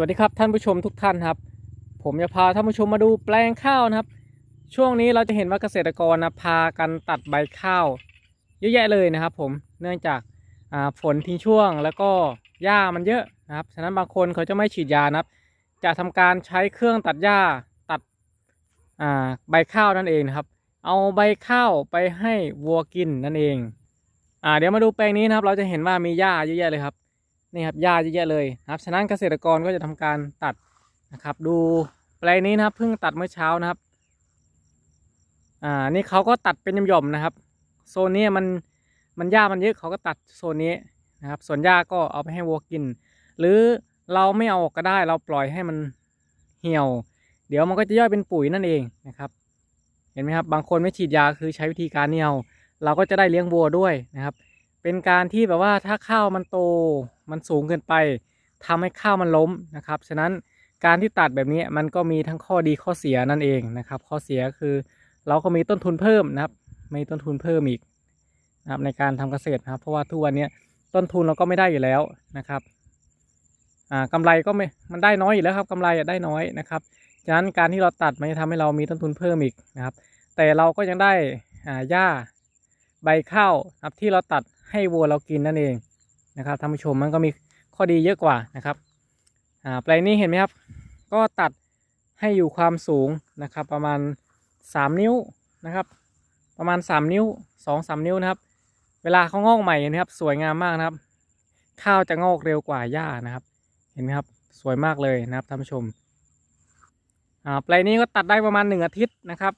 วัสดีครับท่านผู้ชมทุกท่านครับผมจะพาท่านผู้ชมมาดูแปลงข้าวนะครับ ช่วงนี้เราจะเห็นว่าเกษตรกรนะพากันตัดใบข้าวเยอะแยะเลยนะครับผมเนื่องจากฝนทิ้งช่วงแล้วก็หญ้ามันเยอะนะครับฉะนั้นบางคนเขาจะไม่ฉีดยานะครับ จะทำการใช้เครื่องตัดหญ้าตัดใบข้าวนั่นเองนะครับเอาใบข้าวไปให้วัวกินนั่นเองเดี๋ยวมาดูแปลงนี้นะครับ เราจะเห็นว่ามีหญ้าเยอะแยะเลยครับนี่ครับหญ้าเยอะแยะเลยนะครับ ฉะนั้นเกษตรกรก็จะทำการตัดนะครับ ดูแปลงนี้นะครับเพิ่งตัดเมื่อเช้านะครับ อ่า นี่เขาก็ตัดเป็นย่อมๆนะครับ โซนนี้มันมันหญ้ามันเยอะเขาก็ตัดโซนนี้นะครับ ส่วนหญ้าก็เอาไปให้วัวกินหรือเราไม่เอาออกก็ได้ เราปล่อยให้มันเหี่ยว เดี๋ยวมันก็จะย่อยเป็นปุ๋ยนั่นเองนะครับ เห็นไหมครับบางคนไม่ฉีดยาคือใช้วิธีการเนี่ยวเราก็จะได้เลี้ยงวัวด้วยนะครับเป็นการที่แบบว่าถ้าข้าวมันโตมันสูงเกินไป ทำให้ข้าวมันล้มนะครับ ฉะนั้นการที่ตัดแบบนี้มันก็มีทั้งข้อดีข้อเสียนั่นเองนะครับ ข้อเสียคือเราก็มีต้นทุนเพิ่มนะครับมีต้นทุนเพิ่มอีกนะครับในการทำเกษตรนะครับ เพราะว่าทุกวันนี้ต้นทุนเราก็ไม่ได้อยู่แล้วนะครับอ่ากำไรก็ไม่มันได้น้อยอยู่แล้วครับกำไรได้น้อยนะครับ ฉะนั้นการที่เราตัดมันจะทำให้เรามีต้นทุนเพิ่มอีกนะครับ แต่เราก็ยังได้อ่าหญ้าใบข้าวนะครับที่เราตัดให้วัวเรากินนั่นเองนะครับท่านผู้ชมมันก็มีข้อดีเยอะกว่านะครับอ่าแปลงนี้เห็นไหมครับ ก็ตัดให้อยู่ความสูงนะครับ ประมาณ 3 นิ้วนะครับ ประมาณ 3 นิ้ว 2-3นิ้วนะครับ เวลาเขางอกใหม่นะครับ สวยงามมากนะครับข้าวจะงอกเร็วกว่าหญ้านะครับ เห็นไหมครับสวยมากเลยนะครับท่านผู้ชมอ่าแปลงนี้ก็ตัดได้ประมาณ 1 อาทิตย์นะครับ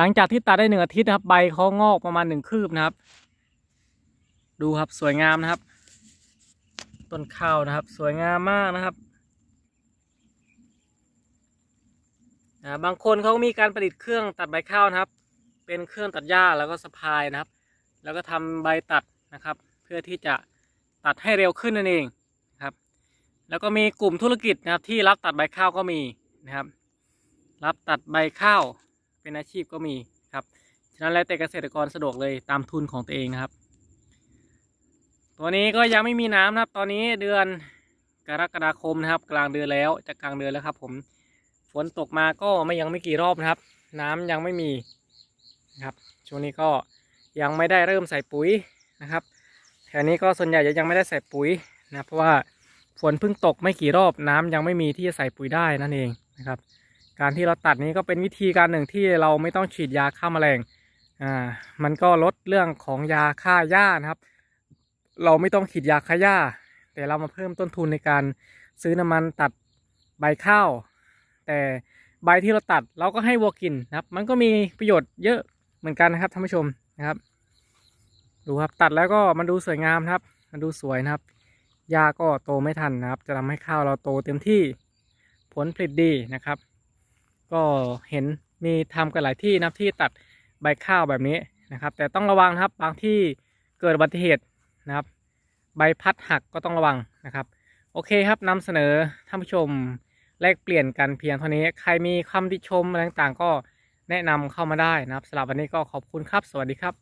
หลังจากที่ตัดได้หนึ่งอาทิตย์นะครับใบเขางอกประมาณหนึ่งคืบนะครับ ดูครับสวยงาม นะครับต้นข้าวนะครับสวยงามมากนะครับบางคนเขามีการผลิตเครื่องตัดใบข้าวนะครับ เป็นเครื่องตัดหญ้าแล้วก็สะพายนะครับ แล้วก็ทำใบตัดนะครับ เพื่อที่จะตัดให้เร็วขึ้นนั่นเองนะครับ แล้วก็มีกลุ่มธุรกิจนะครับ ที่รับตัดใบข้าวก็มีนะครับ รับตัดใบข้าวเป็นอาชีพก็มีครับฉะนั้นแล้วแต่เกษตรกรสะดวกเลยตามทุนของตัวเองนะครับตัวนี้ก็ยังไม่มีน้ำนะครับ ตอนนี้เดือนกรกฎาคมนะครับ กลางเดือนแล้วจะกลางเดือนแล้วครับ ผม ฝนตกมาก็ไม่ยังไม่กี่รอบนะครับ น้ำยังไม่มีนะครับช่วงนี้ก็ยังไม่ได้เริ่มใส่ปุ๋ยนะครับ แถวนี้ก็ส่วนใหญ่ยังไม่ได้ใส่ปุ๋ยนะเพราะว่าฝนเพิ่งตกไม่กี่รอบ น้ำยังไม่มีที่จะใส่ปุ๋ยได้นั่นเองนะครับการที่เราตัดนี้ก็เป็นวิธีการหนึ่งที่เราไม่ต้องฉีดยาฆ่ามาแมลง อ่า มันก็ลดเรื่องของยาฆ่าหญ้านะครับ เราไม่ต้องฉีดยาฆ่าหญ้าแต่เรามาเพิ่มต้นทุนในการซื้อน้ำมันตัดใบข้าว แต่ใบที่เราตัดเราก็ให้วัวกินนะครับ มันก็มีประโยชน์เยอะเหมือนกันนะครับท่านผู้ชมนะครับ ดูครับตัดแล้วก็มันดูสวยงามครับ มันดูสวยนะครับ หญ้าก็โตไม่ทันนะครับ จะทำให้ข้าวเราโตเต็มที่ ผลผลิตดีนะครับก็เห็นมีทำกันหลายที่นะที่ตัดใบข้าวแบบนี้นะครับ แต่ต้องระวังครับ บางที่เกิดอุบัติเหตุนะครับ ใบพัดหักก็ต้องระวังนะครับ โอเคครับนำเสนอท่านผู้ชมแลกเปลี่ยนกันเพียงเท่านี้ ใครมีคำติชมอะไรต่างๆ ก็แนะนำเข้ามาได้นะครับสำหรับวันนี้ก็ขอบคุณครับสวัสดีครับ